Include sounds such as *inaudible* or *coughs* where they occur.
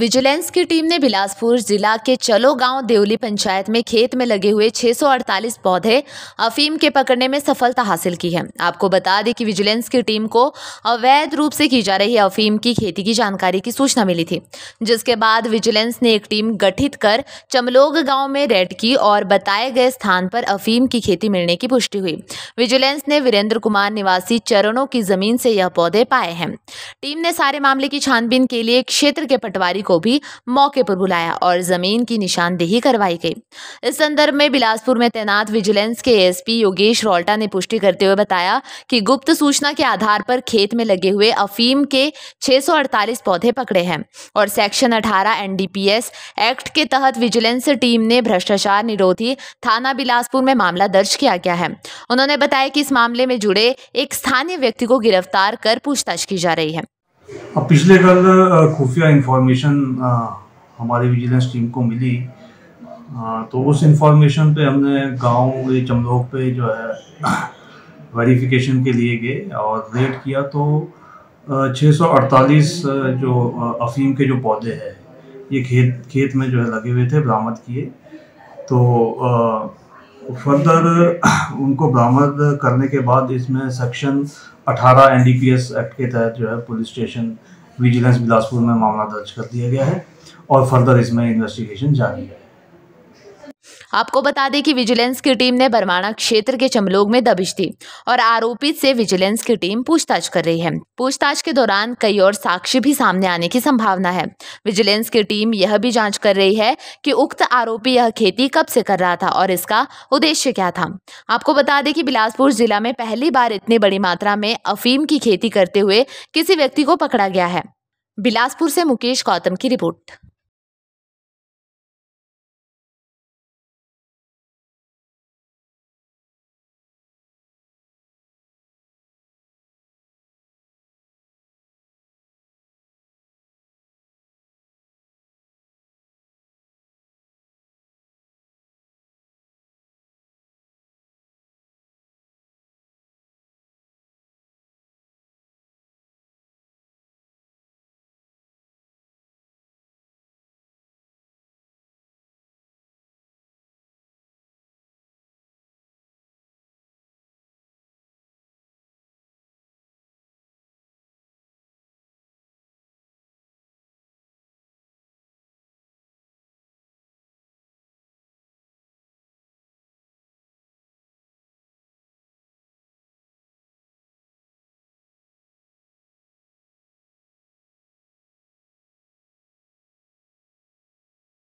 vigilance की team ने बिलासपुर जिला के चलो गांव देवली पंचायत में खेत में लगे हुए 648 पौधे अफीम के पकड़ने में सफलता हासिल की है आपको बता दें कि विजिलेंस की टीम को अवैध रूप से की जा रही अफीम की खेती की जानकारी की सूचना मिली थी जिसके बाद विजिलेंस ने एक टीम गठित कर चमलोग गाँव में रेड की और बताए गए स्थान पर अफीम की खेती मिलने की पुष्टि हुई विजिलेंस ने वीरेंद्र कुमार निवासी चरणों की जमीन से यह पौधे पाए हैं टीम ने सारे मामले की छानबीन के लिए क्षेत्र के पटवारी अधिकारी को भी मौके पर बुलाया और जमीन की निशानदेही करवाई गई इस संदर्भ में बिलासपुर में तैनात विजिलेंस के एसपी योगेश रोल्टा ने पुष्टि करते हुए बताया कि गुप्त सूचना के आधार पर खेत में लगे हुए अफीम के 648 पौधे पकड़े हैं और सेक्शन 18 एनडीपीएस एक्ट के तहत विजिलेंस टीम ने भ्रष्टाचार निरोधी थाना बिलासपुर में मामला दर्ज किया गया है उन्होंने बताया कि इस मामले में जुड़े एक स्थानीय व्यक्ति को गिरफ्तार कर पूछताछ की जा रही है अब पिछले कल खुफिया इंफॉर्मेशन हमारी विजिलेंस टीम को मिली आ, तो उस इंफॉर्मेशन पे हमने गांव ये चमलोक पे जो है वेरिफिकेशन *coughs* के लिए गए और रेड किया तो 648 जो अफीम के जो पौधे हैं ये खेत खेत में जो है लगे हुए थे बरामद किए तो आ, फर्दर उनको बरामद करने के बाद इसमें सेक्शन 18 एनडीपीएस एक्ट के तहत जो है पुलिस स्टेशन विजिलेंस बिलासपुर में मामला दर्ज कर दिया गया है और फर्दर इसमें इन्वेस्टिगेशन जारी है आपको बता दें कि विजिलेंस की टीम ने बरमाणा क्षेत्र के चमलोग में दबिश दी और आरोपी से विजिलेंस की टीम पूछताछ कर रही है पूछताछ के दौरान कई और साक्ष्य भी सामने आने की संभावना है विजिलेंस की टीम यह भी जाँच कर रही है कि उक्त आरोपी यह खेती कब से कर रहा था और इसका उद्देश्य क्या था आपको बता दें कि बिलासपुर जिला में पहली बार इतनी बड़ी मात्रा में अफीम की खेती करते हुए किसी व्यक्ति को पकड़ा गया है बिलासपुर से मुकेश गौतम की रिपोर्ट